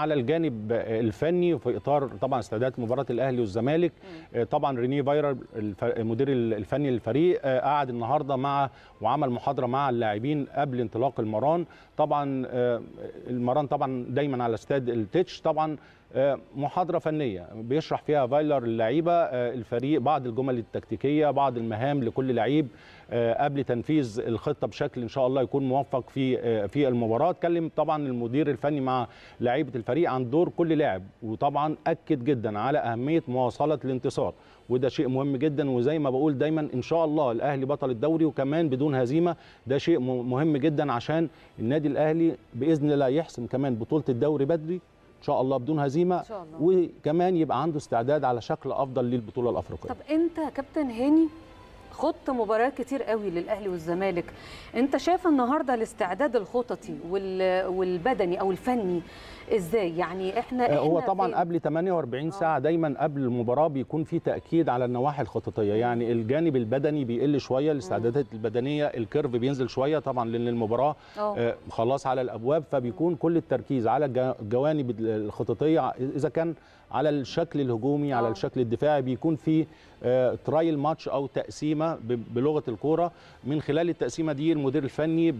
على الجانب الفني في اطار طبعا استعدادات مباراه الاهلي والزمالك طبعا ريني فايرر المدير الفني للفريق آه، قعد النهارده مع وعمل محاضره مع اللاعبين قبل انطلاق المران طبعا آه، المران طبعا دايما على استاد التتش طبعا آه، محاضرة فنية بيشرح فيها فايلر اللعيبة الفريق بعض الجمل التكتيكية بعض المهام لكل لعيب قبل تنفيذ الخطة بشكل إن شاء الله يكون موفق في في المباراة اتكلم طبعا المدير الفني مع لعيبة الفريق الفريق عن دور كل لاعب وطبعا اكد جدا على اهميه مواصله الانتصار وده شيء مهم جدا وزي ما بقول دايما ان شاء الله الاهلي بطل الدوري وكمان بدون هزيمه ده شيء مهم جدا عشان النادي الاهلي باذن الله يحسم كمان بطوله الدوري بدري ان شاء الله بدون هزيمه إن شاء الله. وكمان يبقى عنده استعداد على شكل افضل للبطوله الافريقيه طب انت كابتن هاني خط مباريات كتير قوي للاهلي والزمالك انت شايف النهارده الاستعداد الخططي والبدني او الفني ازاي يعني احنا, آه، إحنا هو طبعا قبل 48 آه. ساعه دايما قبل المباراه بيكون في تاكيد على النواحي الخططيه يعني الجانب البدني بيقل شويه الاستعدادات البدنيه الكيرف بينزل شويه طبعا لان المباراه آه. خلاص على الابواب فبيكون كل التركيز على الجوانب الخططيه اذا كان على الشكل الهجومي على الشكل الدفاعي بيكون في ترايل ماتش او تقسيم تقسيمه بلغه الكوره من خلال التقسيمه دي المدير الفني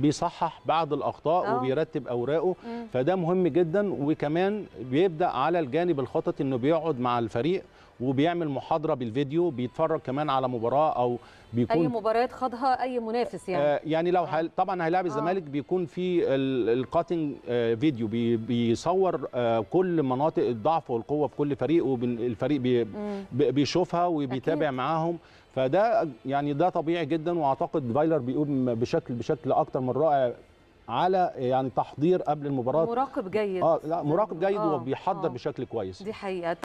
بيصحح بعض الاخطاء أوه. وبيرتب اوراقه مم. فده مهم جدا وكمان بيبدا على الجانب الخططي انه بيقعد مع الفريق وبيعمل محاضره بالفيديو بيتفرج كمان على مباراه او بيكون اي مباريات خاضها اي منافس يعني آه يعني لو آه. طبعا هيلاعب آه. الزمالك آه. بيكون في الكاتنج آه فيديو بي بيصور آه كل مناطق الضعف والقوه في كل فريق والفريق بي بيشوفها وبيتابع معاهم فده يعني ده طبيعي جدا واعتقد فايلر بيقوم بشكل بشكل اكتر من رائع على يعني تحضير قبل المباراه مراقب جيد اه لا مراقب جيد آه وبيحضر آه بشكل كويس دي حقيقه